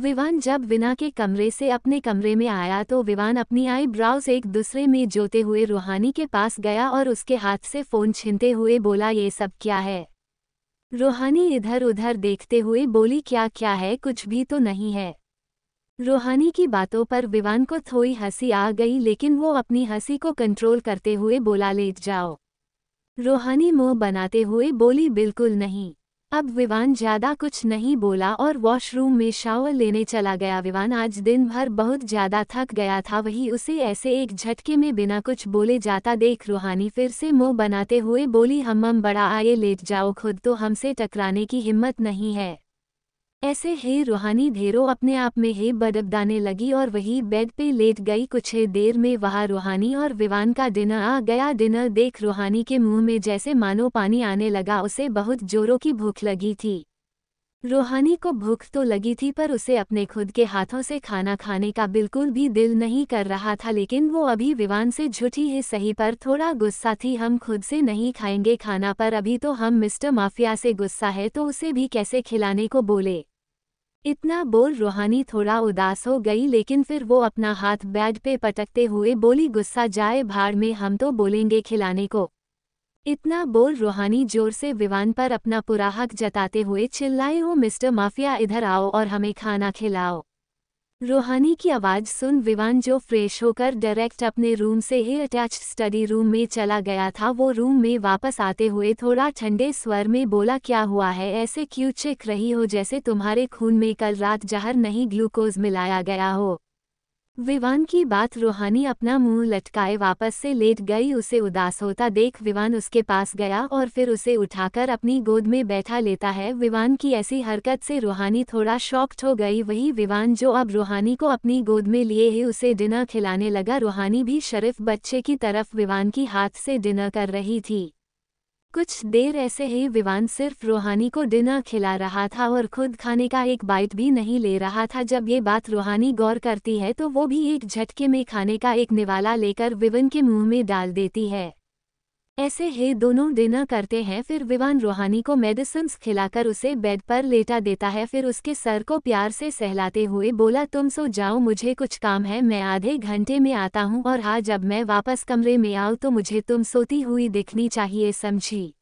विवान जब विना के कमरे से अपने कमरे में आया तो विवान अपनी आई ब्राउज एक दूसरे में जोते हुए रूहानी के पास गया और उसके हाथ से फ़ोन छीनते हुए बोला ये सब क्या है रूहानी इधर उधर देखते हुए बोली क्या क्या है कुछ भी तो नहीं है रूहानी की बातों पर विवान को थोड़ी हंसी आ गई लेकिन वो अपनी हंसी को कंट्रोल करते हुए बोला लेट जाओ रूहानी मुंह बनाते हुए बोली बिल्कुल नहीं अब विवान ज्यादा कुछ नहीं बोला और वॉशरूम में शावर लेने चला गया विवान आज दिन भर बहुत ज्यादा थक गया था वही उसे ऐसे एक झटके में बिना कुछ बोले जाता देख रूहानी फिर से मुंह बनाते हुए बोली हम बड़ा आए लेट जाओ खुद तो हमसे टकराने की हिम्मत नहीं है ऐसे ही रूहानी ढेरों अपने आप में ही बदबदाने लगी और वही बेड पे लेट गई कुछ ही देर में वहाँ रूहानी और विवान का डिनर आ गया डिनर देख रूहानी के मुंह में जैसे मानो पानी आने लगा उसे बहुत जोरों की भूख लगी थी रूहानी को भूख तो लगी थी पर उसे अपने खुद के हाथों से खाना खाने का बिल्कुल भी दिल नहीं कर रहा था लेकिन वो अभी विवान से झूठी है सही पर थोड़ा गुस्सा थी हम खुद से नहीं खाएंगे खाना पर अभी तो हम मिस्टर माफिया से गुस्सा है तो उसे भी कैसे खिलाने को बोले इतना बोल रूहानी थोड़ा उदास हो गई लेकिन फिर वो अपना हाथ बैड पे पटकते हुए बोली गुस्सा जाए भाड़ में हम तो बोलेंगे खिलाने को इतना बोल रूहानी जोर से विवान पर अपना पुराहक जताते हुए चिल्लाए हो मिस्टर माफिया इधर आओ और हमें खाना खिलाओ रूहानी की आवाज़ सुन विवान जो फ्रेश होकर डायरेक्ट अपने रूम से ही अटैच स्टडी रूम में चला गया था वो रूम में वापस आते हुए थोड़ा ठंडे स्वर में बोला क्या हुआ है ऐसे क्यों चेक रही हो जैसे तुम्हारे खून में कल रात जहर नहीं ग्लूकोज मिलाया गया हो विवान की बात रूहानी अपना मुंह लटकाए वापस से लेट गई उसे उदास होता देख विवान उसके पास गया और फिर उसे उठाकर अपनी गोद में बैठा लेता है विवान की ऐसी हरकत से रूहानी थोड़ा शॉक्ड हो गई वही विवान जो अब रूहानी को अपनी गोद में लिए ही उसे डिनर खिलाने लगा रूहानी भी शरीफ बच्चे की तरफ विवान की हाथ से डिनर कर रही थी कुछ देर ऐसे ही विवान सिर्फ रूहानी को डिनर खिला रहा था और खुद खाने का एक बाइट भी नहीं ले रहा था जब ये बात रूहानी गौर करती है तो वो भी एक झटके में खाने का एक निवाला लेकर विवन के मुंह में डाल देती है ऐसे ही दोनों डिनर करते हैं फिर विवान रोहानी को मेडिसिन खिलाकर उसे बेड पर लेटा देता है फिर उसके सर को प्यार से सहलाते हुए बोला तुम सो जाओ मुझे कुछ काम है मैं आधे घंटे में आता हूँ और हाँ जब मैं वापस कमरे में आऊँ तो मुझे तुम सोती हुई दिखनी चाहिए समझी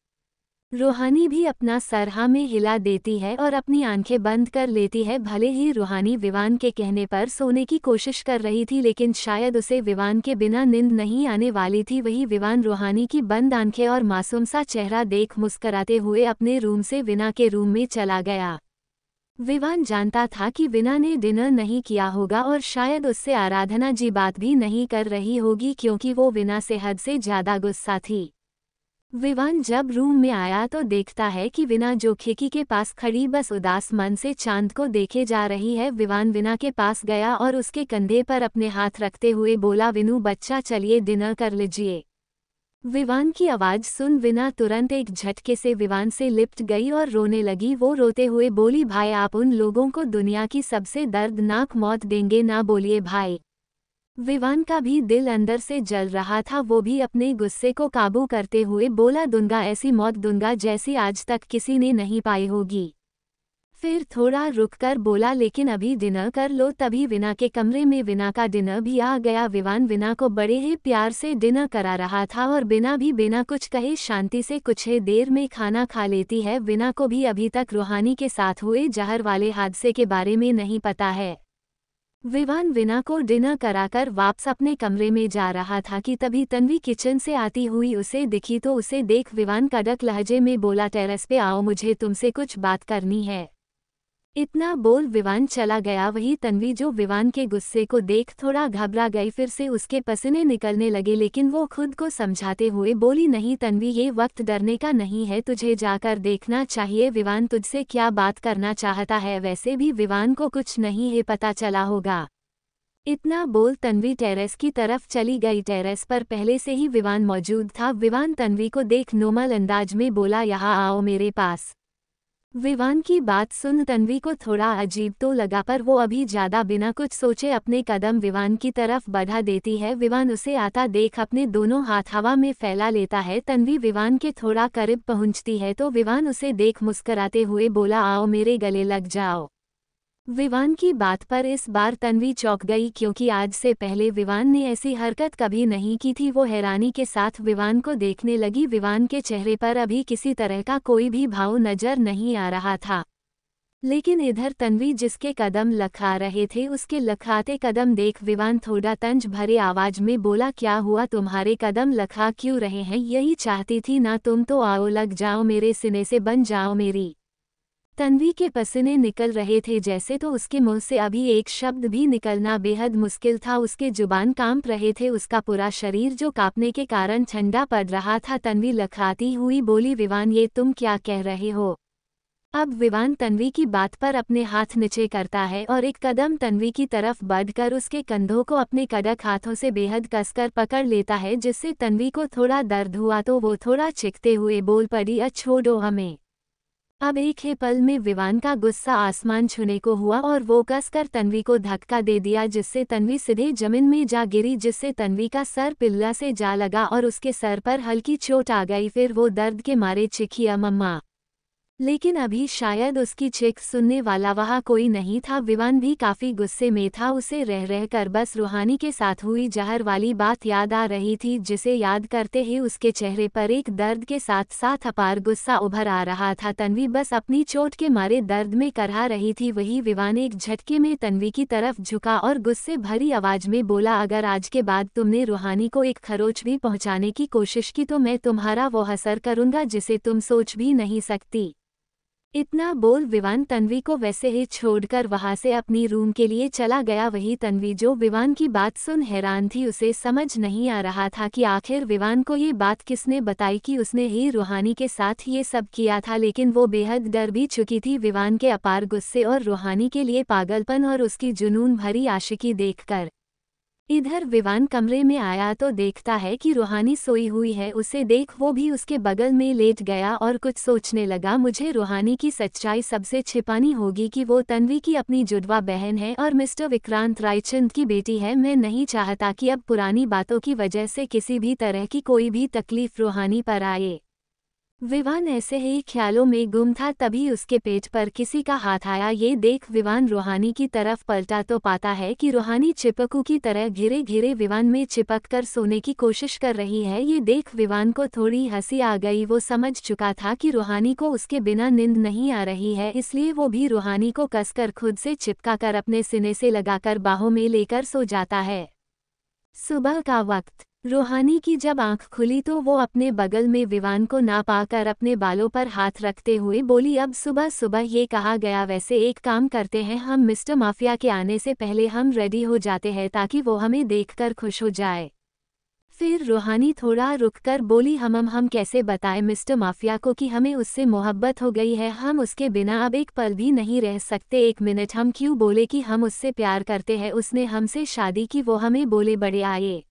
रूहानी भी अपना सरहा में हिला देती है और अपनी आंखें बंद कर लेती है भले ही रूहानी विवान के कहने पर सोने की कोशिश कर रही थी लेकिन शायद उसे विवान के बिना नींद नहीं आने वाली थी वही विवान रूहानी की बंद आंखें और मासूम सा चेहरा देख मुस्कराते हुए अपने रूम से विना के रूम में चला गया विवान जानता था कि विना ने डिनर नहीं किया होगा और शायद उससे आराधना जी बात भी नहीं कर रही होगी क्योंकि वो विना से हद से ज़्यादा गुस्सा थी विवान जब रूम में आया तो देखता है कि विना जो खिड़की के पास खड़ी बस उदास मन से चांद को देखे जा रही है विवान विना के पास गया और उसके कंधे पर अपने हाथ रखते हुए बोला विनू बच्चा चलिए डिनर कर लीजिए विवान की आवाज़ सुन विना तुरंत एक झटके से विवान से लिपट गई और रोने लगी वो रोते हुए बोली भाई आप उन लोगों को दुनिया की सबसे दर्दनाक मौत देंगे ना बोलिए भाई विवान का भी दिल अंदर से जल रहा था वो भी अपने गुस्से को काबू करते हुए बोला दुनगा ऐसी मौत दुनगा जैसी आज तक किसी ने नहीं पाई होगी फिर थोड़ा रुककर बोला लेकिन अभी डिनर कर लो तभी विना के कमरे में विना का डिनर भी आ गया विवान विना को बड़े ही प्यार से डिनर करा रहा था और बिना भी बिना कुछ कहे शांति से कुछ ही देर में खाना खा लेती है विना को भी अभी तक रूहानी के साथ हुए जहर वाले हादसे के बारे में नहीं पता है विवान विना को डिनर कराकर वापस अपने कमरे में जा रहा था कि तभी तन्वी किचन से आती हुई उसे दिखी तो उसे देख विवान कड़क लहजे में बोला टेरेस पे आओ मुझे तुमसे कुछ बात करनी है इतना बोल विवान चला गया वही तन्वी जो विवान के गुस्से को देख थोड़ा घबरा गई फिर से उसके पसीने निकलने लगे लेकिन वो खुद को समझाते हुए बोली नहीं तन्वी ये वक्त डरने का नहीं है तुझे जाकर देखना चाहिए विवान तुझसे क्या बात करना चाहता है वैसे भी विवान को कुछ नहीं है पता चला होगा इतना बोल तन्वी टेरेस की तरफ चली गई टेरेस पर पहले से ही विवान मौजूद था विवान तन्वी को देख नोमल अंदाज में बोला यहाँ आओ मेरे पास विवान की बात सुन तन्वी को थोड़ा अजीब तो लगा पर वो अभी ज्यादा बिना कुछ सोचे अपने कदम विवान की तरफ बढ़ा देती है विवान उसे आता देख अपने दोनों हाथ हवा में फैला लेता है तन्वी विवान के थोड़ा करीब पहुंचती है तो विवान उसे देख मुस्कराते हुए बोला आओ मेरे गले लग जाओ विवान की बात पर इस बार तन्वी चौंक गई क्योंकि आज से पहले विवान ने ऐसी हरकत कभी नहीं की थी वो हैरानी के साथ विवान को देखने लगी विवान के चेहरे पर अभी किसी तरह का कोई भी भाव नजर नहीं आ रहा था लेकिन इधर तन्वी जिसके कदम लखा रहे थे उसके लखाते कदम देख विवान थोड़ा तंज भरे आवाज में बोला क्या हुआ तुम्हारे कदम लखा क्यों रहे हैं यही चाहती थी ना तुम तो आओ लग जाओ मेरे सिने से बन जाओ मेरी तन्वी के पसीने निकल रहे थे जैसे तो उसके मुंह से अभी एक शब्द भी निकलना बेहद मुश्किल था उसके जुबान कांप रहे थे उसका पूरा शरीर जो कांपने के कारण ठंडा पड़ रहा था तन्वी लखराती हुई बोली विवान ये तुम क्या कह रहे हो अब विवान तन्वी की बात पर अपने हाथ नीचे करता है और एक कदम तन्वी की तरफ बढ़कर उसके कंधों को अपने कड़क हाथों से बेहद कसकर पकड़ लेता है जिससे तन्वी को थोड़ा दर्द हुआ तो वो थोड़ा चिखते हुए बोल पड़ी अ छोड़ो हमें अब एक ही पल में विवान का गुस्सा आसमान छूने को हुआ और वो कसकर तन्वी को धक्का दे दिया जिससे तन्वी सीधे जमीन में जा गिरी जिससे तन्वी का सर पिल्ला से जा लगा और उसके सर पर हल्की चोट आ गई फिर वो दर्द के मारे चिखिया मम्मा लेकिन अभी शायद उसकी चिक सुनने वाला वहाँ कोई नहीं था विवान भी काफ़ी गुस्से में था उसे रह रह कर बस रूहानी के साथ हुई जहर वाली बात याद आ रही थी जिसे याद करते ही उसके चेहरे पर एक दर्द के साथ साथ अपार गुस्सा उभर आ रहा था तन्वी बस अपनी चोट के मारे दर्द में करहा रही थी वही विवान एक झटके में तन्वी की तरफ झुका और गुस्से भरी आवाज़ में बोला अगर आज के बाद तुमने रूहानी को एक खरोच भी पहुँचाने की कोशिश की तो मैं तुम्हारा वो असर करूँगा जिसे तुम सोच भी नहीं सकती इतना बोल विवान तन्वी को वैसे ही छोड़कर वहां से अपनी रूम के लिए चला गया वही तन्वी जो विवान की बात सुन हैरान थी उसे समझ नहीं आ रहा था कि आखिर विवान को ये बात किसने बताई कि उसने ही रूहानी के साथ ये सब किया था लेकिन वो बेहद डर भी चुकी थी विवान के अपार गुस्से और रूहानी के लिए पागलपन और उसकी जुनून भरी आशिकी देखकर इधर विवान कमरे में आया तो देखता है कि रूहानी सोई हुई है उसे देख वो भी उसके बगल में लेट गया और कुछ सोचने लगा मुझे रूहानी की सच्चाई सबसे छिपानी होगी कि वो तन्वी की अपनी जुड़वा बहन है और मिस्टर विक्रांत रायचंद की बेटी है मैं नहीं चाहता कि अब पुरानी बातों की वजह से किसी भी तरह की कोई भी तकलीफ रूहानी पर आए विवान ऐसे ही ख्यालों में गुम था तभी उसके पेट पर किसी का हाथ आया ये देख विवान रूहानी की तरफ पलटा तो पाता है कि रूहानी चिपकू की तरह घिरे घिरे विवान में चिपक कर सोने की कोशिश कर रही है ये देख विवान को थोड़ी हंसी आ गई वो समझ चुका था कि रूहानी को उसके बिना नींद नहीं आ रही है इसलिए वो भी रूहानी को कसकर खुद से चिपका कर अपने सिने से लगाकर बाहों में लेकर सो जाता है सुबह का वक्त रूहानी की जब आंख खुली तो वो अपने बगल में विवान को ना पाकर अपने बालों पर हाथ रखते हुए बोली अब सुबह सुबह ये कहा गया वैसे एक काम करते हैं हम मिस्टर माफिया के आने से पहले हम रेडी हो जाते हैं ताकि वो हमें देखकर खुश हो जाए फिर रूहानी थोड़ा रुककर बोली हम हम हम कैसे बताएं मिस्टर माफिया को कि हमें उससे मोहब्बत हो गई है हम उसके बिना अब एक पल भी नहीं रह सकते एक मिनट हम क्यों बोले कि हम उससे प्यार करते हैं उसने हमसे शादी की वो हमें बोले बड़े आए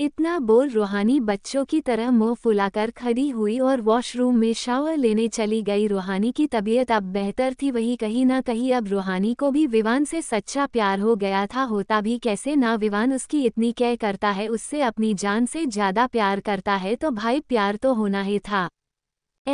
इतना बोल रूहानी बच्चों की तरह मुंह फुलाकर खड़ी हुई और वॉशरूम में शावर लेने चली गई रूहानी की तबीयत अब बेहतर थी वही कहीं ना कहीं अब रूहानी को भी विवान से सच्चा प्यार हो गया था होता भी कैसे ना विवान उसकी इतनी कह करता है उससे अपनी जान से ज़्यादा प्यार करता है तो भाई प्यार तो होना ही था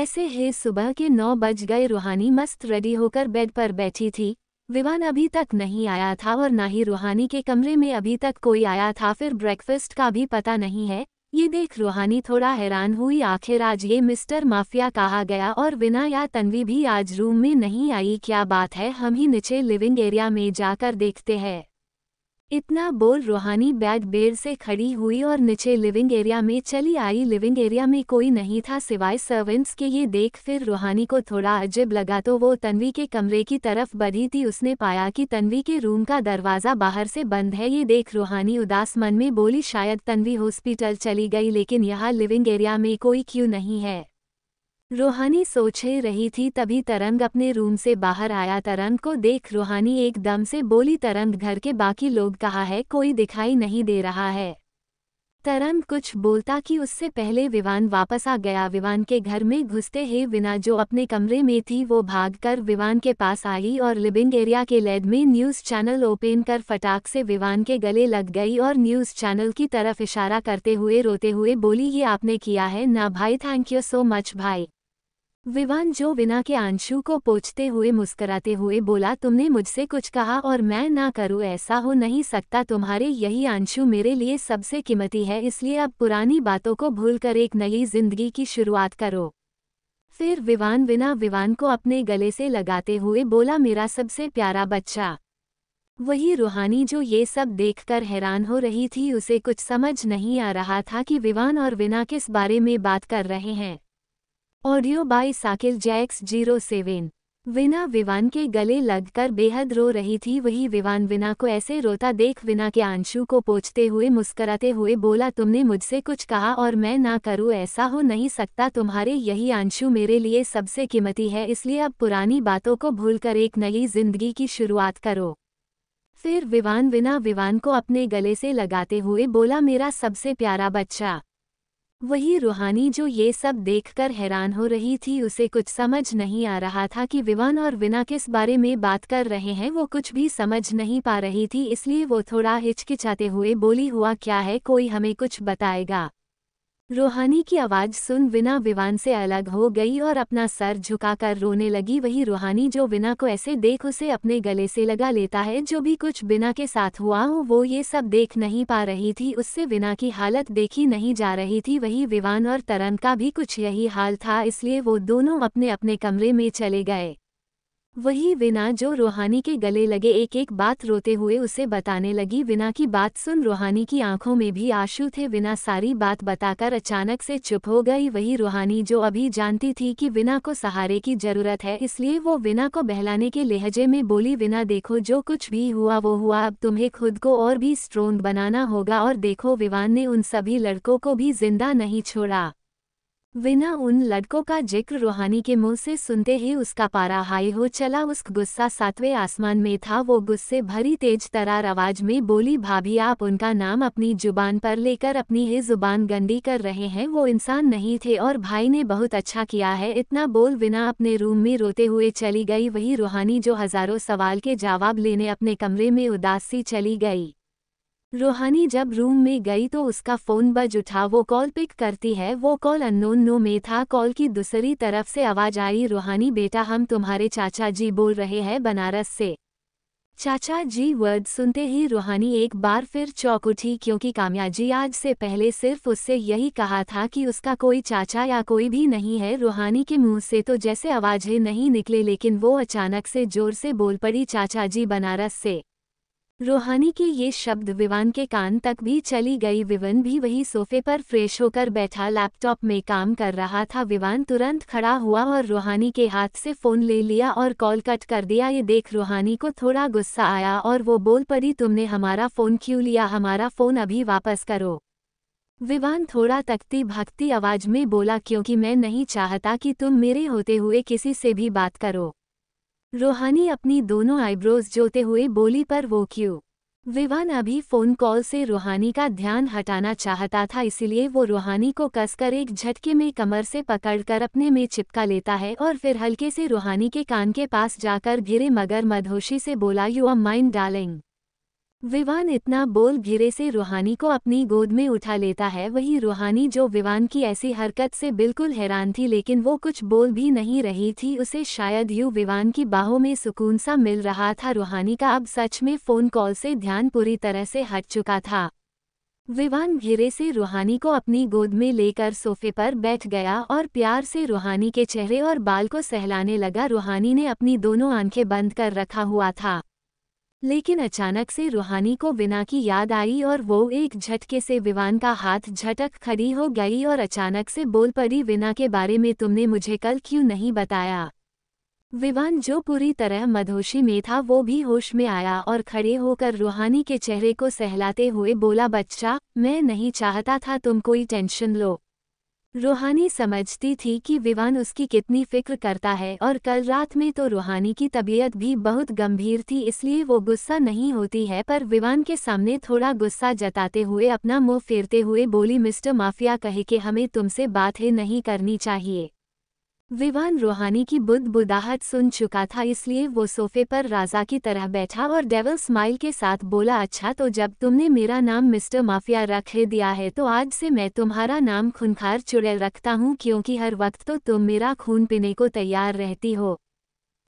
ऐसे ही सुबह के नौ बज गए रूहानी मस्त रेडी होकर बेड पर बैठी थी विवान अभी तक नहीं आया था और ना ही रूहानी के कमरे में अभी तक कोई आया था फिर ब्रेकफास्ट का भी पता नहीं है ये देख रूहानी थोड़ा हैरान हुई आखिर आज ये मिस्टर माफिया कहा गया और विना या तन्वी भी आज रूम में नहीं आई क्या बात है हम ही नीचे लिविंग एरिया में जाकर देखते हैं इतना बोल रूहानी बैग बेर से खड़ी हुई और नीचे लिविंग एरिया में चली आई लिविंग एरिया में कोई नहीं था सिवाय सर्वेंट्स के ये देख फिर रूहानी को थोड़ा अजीब लगा तो वो तन्वी के कमरे की तरफ बढ़ी थी उसने पाया कि तन्वी के रूम का दरवाज़ा बाहर से बंद है ये देख रूहानी उदास मन में बोली शायद तन्वी हॉस्पिटल चली गई लेकिन यहाँ लिविंग एरिया में कोई क्यों नहीं है रूहानी सोच ही रही थी तभी तरंग अपने रूम से बाहर आया तरंग को देख रूहानी एकदम से बोली तरंग घर के बाकी लोग कहा है कोई दिखाई नहीं दे रहा है तरंग कुछ बोलता कि उससे पहले विवान वापस आ गया विवान के घर में घुसते ही विना जो अपने कमरे में थी वो भागकर विवान के पास आई और लिविंग एरिया के लेड में न्यूज़ चैनल ओपन कर फटाक से विवान के गले लग गई और न्यूज़ चैनल की तरफ इशारा करते हुए रोते हुए बोली ये आपने किया है ना भाई थैंक यू सो मच भाई विवान जो बिना के आंशू को पोछते हुए मुस्कराते हुए बोला तुमने मुझसे कुछ कहा और मैं ना करूँ ऐसा हो नहीं सकता तुम्हारे यही आंशु मेरे लिए सबसे कीमती है इसलिए अब पुरानी बातों को भूलकर एक नई जिंदगी की शुरुआत करो फिर विवान बिना विवान को अपने गले से लगाते हुए बोला मेरा सबसे प्यारा बच्चा वही रूहानी जो ये सब देखकर हैरान हो रही थी उसे कुछ समझ नहीं आ रहा था कि विवान और विना किस बारे में बात कर रहे हैं audio by Sakir jacks zero seven Vina Vivan के गले लगकर बेहद रो रही थी वही विवान विना को ऐसे रोता देख विना के आंशू को पोछते हुए मुस्कराते हुए बोला तुमने मुझसे कुछ कहा और मैं ना करूँ ऐसा हो नहीं सकता तुम्हारे यही आंशू मेरे लिए सबसे कीमती है इसलिए अब पुरानी बातों को भूलकर एक नई जिंदगी की शुरुआत करो फिर विवान विना विवान को अपने गले से लगाते हुए बोला मेरा सबसे प्यारा बच्चा वही रूहानी जो ये सब देखकर हैरान हो रही थी उसे कुछ समझ नहीं आ रहा था कि विवान और विना किस बारे में बात कर रहे हैं वो कुछ भी समझ नहीं पा रही थी इसलिए वो थोड़ा हिचकिचाते हुए बोली हुआ क्या है कोई हमें कुछ बताएगा रूहानी की आवाज़ सुन विना विवान से अलग हो गई और अपना सर झुकाकर रोने लगी वही रूहानी जो विना को ऐसे देख उसे अपने गले से लगा लेता है जो भी कुछ बिना के साथ हुआ हो वो ये सब देख नहीं पा रही थी उससे विना की हालत देखी नहीं जा रही थी वही विवान और तरन का भी कुछ यही हाल था इसलिए वो दोनों अपने अपने कमरे में चले गए वही विना जो रूहानी के गले लगे एक एक बात रोते हुए उसे बताने लगी विना की बात सुन रूहानी की आंखों में भी आंसू थे विना सारी बात बताकर अचानक से चुप हो गई वही रूहानी जो अभी जानती थी कि विना को सहारे की जरूरत है इसलिए वो विना को बहलाने के लहजे में बोली विना देखो जो कुछ भी हुआ वो हुआ अब तुम्हें खुद को और भी स्ट्रोंग बनाना होगा और देखो विवान ने उन सभी लड़कों को भी जिंदा नहीं छोड़ा बिना उन लड़कों का जिक्र रूहानी के मुंह से सुनते ही उसका पारा हाई हो चला उस गुस्सा सातवें आसमान में था वो गुस्से भरी तेज तरार आवाज में बोली भाभी आप उनका नाम अपनी जुबान पर लेकर अपनी ही जुबान गंदी कर रहे हैं वो इंसान नहीं थे और भाई ने बहुत अच्छा किया है इतना बोल बिना अपने रूम में रोते हुए चली गई वही रूहानी जो हजारों सवाल के जवाब लेने अपने कमरे में उदासी चली गई रूहानी जब रूम में गई तो उसका फ़ोन बज उठा वो कॉल पिक करती है वो कॉल अननोन नो में था कॉल की दूसरी तरफ से आवाज़ आई रूहानी बेटा हम तुम्हारे चाचा जी बोल रहे हैं बनारस से चाचा जी वर्ड सुनते ही रूहानी एक बार फिर चौक उठी क्योंकि जी आज से पहले सिर्फ उससे यही कहा था कि उसका कोई चाचा या कोई भी नहीं है रूहानी के मुंह से तो जैसे आवाज़ें नहीं निकले लेकिन वो अचानक से जोर से बोल पड़ी चाचा जी बनारस से रोहानी के ये शब्द विवान के कान तक भी चली गई विवन भी वही सोफे पर फ्रेश होकर बैठा लैपटॉप में काम कर रहा था विवान तुरंत खड़ा हुआ और रोहानी के हाथ से फ़ोन ले लिया और कॉल कट कर दिया ये देख रोहानी को थोड़ा गुस्सा आया और वो बोल पड़ी तुमने हमारा फ़ोन क्यों लिया हमारा फ़ोन अभी वापस करो विवान थोड़ा तकती भक्ति आवाज़ में बोला क्योंकि मैं नहीं चाहता कि तुम मेरे होते हुए किसी से भी बात करो रोहानी अपनी दोनों आईब्रोज जोते हुए बोली पर वो क्यों विवान अभी फोन कॉल से रोहानी का ध्यान हटाना चाहता था इसलिए वो रोहानी को कसकर एक झटके में कमर से पकड़कर अपने में चिपका लेता है और फिर हल्के से रूहानी के कान के पास जाकर घिरे मगर मधोशी से बोला you are mind darling Vivan इतना बोल घिरे से रूहानी को अपनी गोद में उठा लेता है वही रूहानी जो विवान की ऐसी हरकत से बिल्कुल हैरान थी लेकिन वो कुछ बोल भी नहीं रही थी उसे शायद यू विवान की बाहों में सुकून सा मिल रहा था रूहानी का अब सच में फ़ोन कॉल से ध्यान पूरी तरह से हट चुका था विवान घिरे से रूहानी को अपनी गोद में लेकर सोफे पर बैठ गया और प्यार से रूहानी के चेहरे और बाल को सहलाने लगा रूहानी ने अपनी दोनों आंखें बंद कर रखा हुआ था लेकिन अचानक से रूहानी को बिना की याद आई और वो एक झटके से विवान का हाथ झटक खड़ी हो गई और अचानक से बोल पड़ी बिना के बारे में तुमने मुझे कल क्यों नहीं बताया विवान जो पूरी तरह मधोशी में था वो भी होश में आया और खड़े होकर रूहानी के चेहरे को सहलाते हुए बोला बच्चा मैं नहीं चाहता था तुम कोई टेंशन लो रूहानी समझती थी कि विवान उसकी कितनी फिक्र करता है और कल रात में तो रूहानी की तबीयत भी बहुत गंभीर थी इसलिए वो गुस्सा नहीं होती है पर विवान के सामने थोड़ा गुस्सा जताते हुए अपना मुंह फेरते हुए बोली मिस्टर माफिया कहे कि हमें तुमसे बात ही नहीं करनी चाहिए विवान रूहानी की बुदाहट सुन चुका था इसलिए वो सोफे पर राजा की तरह बैठा और डेवल स्माइल के साथ बोला अच्छा तो जब तुमने मेरा नाम मिस्टर माफिया रख दिया है तो आज से मैं तुम्हारा नाम खुनखार चुड़ैल रखता हूँ क्योंकि हर वक्त तो तुम मेरा खून पीने को तैयार रहती हो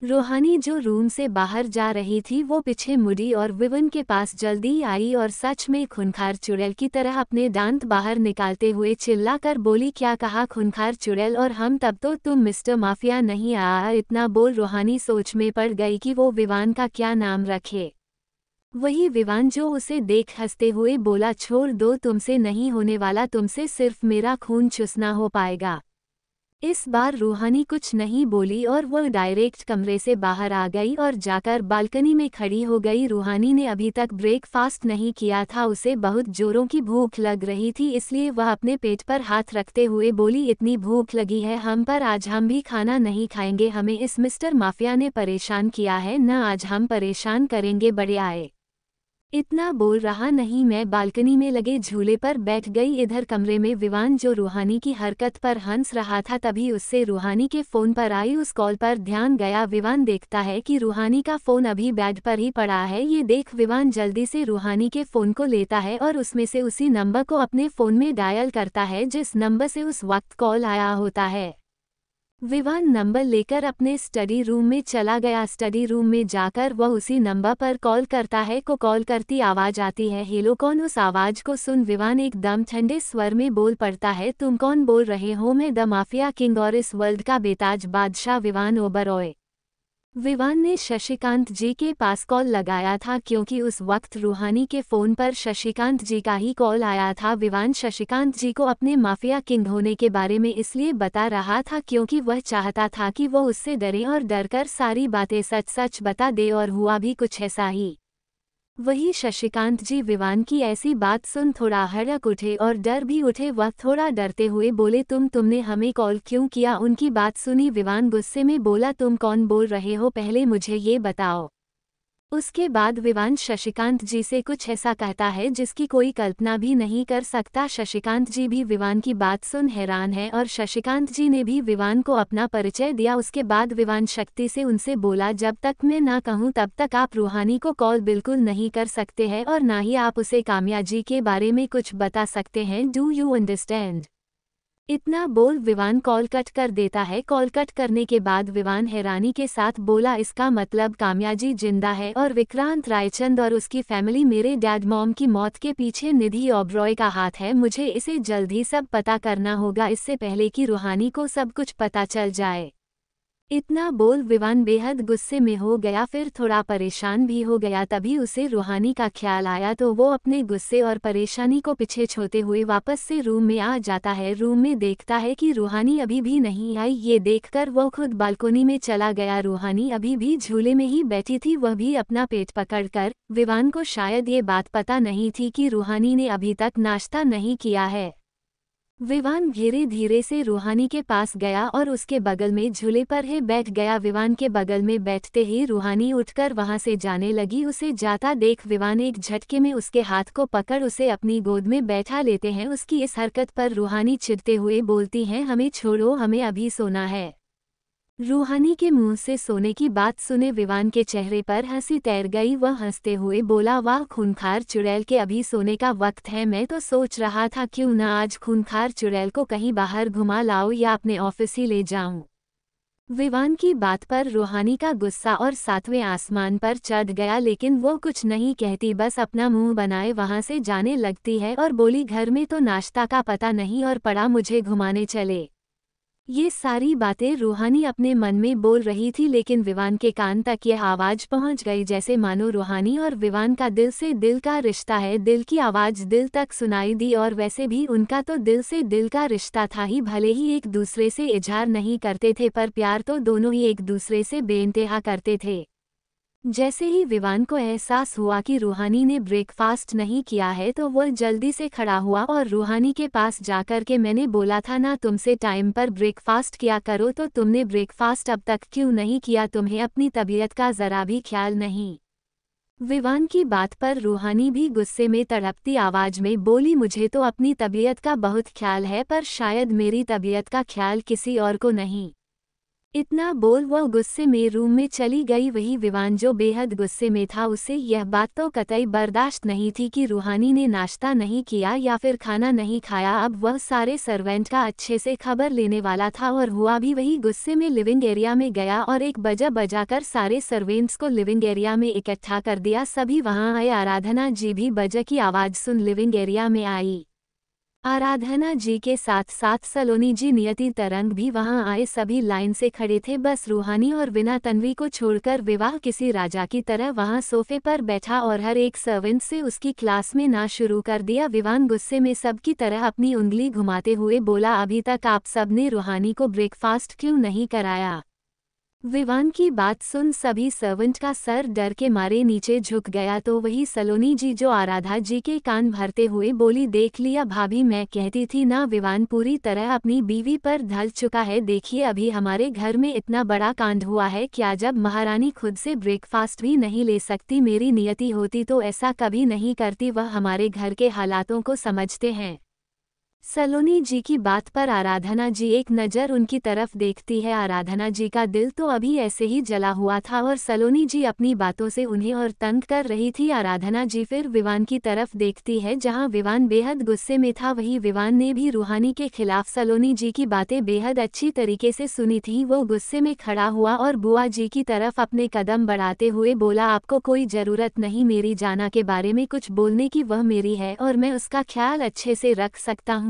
रोहानी जो रूम से बाहर जा रही थी वो पीछे मुड़ी और विवन के पास जल्दी आई और सच में खुनखार चुड़ैल की तरह अपने दांत बाहर निकालते हुए चिल्लाकर बोली क्या कहा खुनखार चुड़ैल और हम तब तो तुम मिस्टर माफिया नहीं आया इतना बोल रोहानी सोच में पड़ गई कि वो विवान का क्या नाम रखे वही विवान जो उसे देख हंसते हुए बोला छोड़ दो तुमसे नहीं होने वाला तुमसे सिर्फ मेरा खून चुसना हो पाएगा इस बार रूहानी कुछ नहीं बोली और वह डायरेक्ट कमरे से बाहर आ गई और जाकर बालकनी में खड़ी हो गई रूहानी ने अभी तक ब्रेकफास्ट नहीं किया था उसे बहुत जोरों की भूख लग रही थी इसलिए वह अपने पेट पर हाथ रखते हुए बोली इतनी भूख लगी है हम पर आज हम भी खाना नहीं खाएंगे हमें इस मिस्टर माफिया ने परेशान किया है न आज हम परेशान करेंगे बड़े आए इतना बोल रहा नहीं मैं बालकनी में लगे झूले पर बैठ गई इधर कमरे में विवान जो रूहानी की हरकत पर हंस रहा था तभी उससे रूहानी के फ़ोन पर आई उस कॉल पर ध्यान गया विवान देखता है कि रूहानी का फ़ोन अभी बेड पर ही पड़ा है ये देख विवान जल्दी से रूहानी के फ़ोन को लेता है और उसमें से उसी नंबर को अपने फ़ोन में डायल करता है जिस नंबर से उस वक्त कॉल आया होता है विवान नंबर लेकर अपने स्टडी रूम में चला गया स्टडी रूम में जाकर वह उसी नंबर पर कॉल करता है को कॉल करती आवाज आती है हेलो कौन उस आवाज को सुन विवान एकदम ठंडे स्वर में बोल पड़ता है तुम कौन बोल रहे हो मैं द माफिया किंग और इस वर्ल्ड का बेताज बादशाह विवान ओबरॉय विवान ने शशिकांत जी के पास कॉल लगाया था क्योंकि उस वक्त रूहानी के फ़ोन पर शशिकांत जी का ही कॉल आया था विवान शशिकांत जी को अपने माफिया किंग होने के बारे में इसलिए बता रहा था क्योंकि वह चाहता था कि वह उससे डरे और डरकर सारी बातें सच सच बता दे और हुआ भी कुछ ऐसा ही वही शशिकांत जी विवान की ऐसी बात सुन थोड़ा हड़क उठे और डर भी उठे वह थोड़ा डरते हुए बोले तुम तुमने हमें कॉल क्यों किया उनकी बात सुनी विवान गुस्से में बोला तुम कौन बोल रहे हो पहले मुझे ये बताओ उसके बाद विवान शशिकांत जी से कुछ ऐसा कहता है जिसकी कोई कल्पना भी नहीं कर सकता शशिकांत जी भी विवान की बात सुन हैरान है और शशिकांत जी ने भी विवान को अपना परिचय दिया उसके बाद विवान शक्ति से उनसे बोला जब तक मैं ना कहूँ तब तक आप रूहानी को कॉल बिल्कुल नहीं कर सकते हैं और ना ही आप उसे कामया जी के बारे में कुछ बता सकते हैं डू यू अंडरस्टैंड इतना बोल विवान कॉल कट कर देता है कॉल कट करने के बाद विवान हैरानी के साथ बोला इसका मतलब कामयाजी जिंदा है और विक्रांत रायचंद और उसकी फैमिली मेरे डैड मॉम की मौत के पीछे निधि ओब्रॉय का हाथ है मुझे इसे जल्द ही सब पता करना होगा इससे पहले कि रूहानी को सब कुछ पता चल जाए इतना बोल विवान बेहद गुस्से में हो गया फिर थोड़ा परेशान भी हो गया तभी उसे रूहानी का ख्याल आया तो वो अपने गुस्से और परेशानी को पीछे छोते हुए वापस से रूम में आ जाता है रूम में देखता है कि रूहानी अभी भी नहीं आई ये देखकर वो खुद बालकोनी में चला गया रूहानी अभी भी झूले में ही बैठी थी वह भी अपना पेट पकड़कर विवान को शायद ये बात पता नहीं थी कि रूहानी ने अभी तक नाश्ता नहीं किया है विवान धीरे धीरे से रूहानी के पास गया और उसके बगल में झूले पर ही बैठ गया विवान के बगल में बैठते ही रूहानी उठकर वहां से जाने लगी उसे जाता देख विवान एक झटके में उसके हाथ को पकड़ उसे अपनी गोद में बैठा लेते हैं उसकी इस हरकत पर रूहानी चिरते हुए बोलती हैं हमें छोड़ो हमें अभी सोना है रूहानी के मुंह से सोने की बात सुने विवान के चेहरे पर हंसी तैर गई वह हंसते हुए बोला वाह खूनखार चुड़ैल के अभी सोने का वक्त है मैं तो सोच रहा था क्यों न आज खूनखार चुड़ैल को कहीं बाहर घुमा लाओ या अपने ऑफिस ही ले जाऊं विवान की बात पर रूहानी का गुस्सा और सातवें आसमान पर चढ़ गया लेकिन वो कुछ नहीं कहती बस अपना मुंह बनाए वहां से जाने लगती है और बोली घर में तो नाश्ता का पता नहीं और पड़ा मुझे घुमाने चले ये सारी बातें रूहानी अपने मन में बोल रही थी लेकिन विवान के कान तक यह आवाज़ पहुंच गई जैसे मानो रूहानी और विवान का दिल से दिल का रिश्ता है दिल की आवाज़ दिल तक सुनाई दी और वैसे भी उनका तो दिल से दिल का रिश्ता था ही भले ही एक दूसरे से इजहार नहीं करते थे पर प्यार तो दोनों ही एक दूसरे से बेनतहा करते थे जैसे ही विवान को एहसास हुआ कि रूहानी ने ब्रेकफास्ट नहीं किया है तो वह जल्दी से खड़ा हुआ और रूहानी के पास जाकर के मैंने बोला था ना तुमसे टाइम पर ब्रेकफास्ट किया करो तो तुमने ब्रेकफास्ट अब तक क्यों नहीं किया तुम्हें अपनी तबीयत का ज़रा भी ख्याल नहीं विवान की बात पर रूहानी भी गुस्से में तड़पती आवाज़ में बोली मुझे तो अपनी तबीयत का बहुत ख्याल है पर शायद मेरी तबीयत का ख्याल किसी और को नहीं इतना बोल वह गुस्से में रूम में चली गई वही विवान जो बेहद गुस्से में था उसे यह बात तो कतई बर्दाश्त नहीं थी कि रूहानी ने नाश्ता नहीं किया या फिर खाना नहीं खाया अब वह सारे सर्वेंट का अच्छे से खबर लेने वाला था और हुआ भी वही गुस्से में लिविंग एरिया में गया और एक बजा बजा कर सारे सर्वेंट्स को लिविंग एरिया में इकट्ठा कर दिया सभी वहाँ आए आराधना जी भी बजा की आवाज़ सुन लिविंग एरिया में आई आराधना जी के साथ साथ सलोनी जी नियति तरंग भी वहां आए सभी लाइन से खड़े थे बस रूहानी और बिना तन्वी को छोड़कर विवाह किसी राजा की तरह वहां सोफे पर बैठा और हर एक सर्वेंट से उसकी क्लास में ना शुरू कर दिया विवान गुस्से में सबकी तरह अपनी उंगली घुमाते हुए बोला अभी तक आप सब ने रूहानी को ब्रेकफास्ट क्यों नहीं कराया विवान की बात सुन सभी सर्वेंट का सर डर के मारे नीचे झुक गया तो वही सलोनी जी जो आराधा जी के कान भरते हुए बोली देख लिया भाभी मैं कहती थी ना विवान पूरी तरह अपनी बीवी पर ढल चुका है देखिए अभी हमारे घर में इतना बड़ा कांड हुआ है क्या जब महारानी खुद से ब्रेकफास्ट भी नहीं ले सकती मेरी नियति होती तो ऐसा कभी नहीं करती वह हमारे घर के हालातों को समझते हैं सलोनी जी की बात पर आराधना जी एक नज़र उनकी तरफ देखती है आराधना जी का दिल तो अभी ऐसे ही जला हुआ था और सलोनी जी अपनी बातों से उन्हें और तंग कर रही थी आराधना जी फिर विवान की तरफ देखती है जहां विवान बेहद गुस्से में था वही विवान ने भी रूहानी के खिलाफ सलोनी जी की बातें बेहद अच्छी तरीके से सुनी थी वो गुस्से में खड़ा हुआ और बुआ जी की तरफ अपने कदम बढ़ाते हुए बोला आपको कोई ज़रूरत नहीं मेरी जाना के बारे में कुछ बोलने की वह मेरी है और मैं उसका ख्याल अच्छे से रख सकता हूँ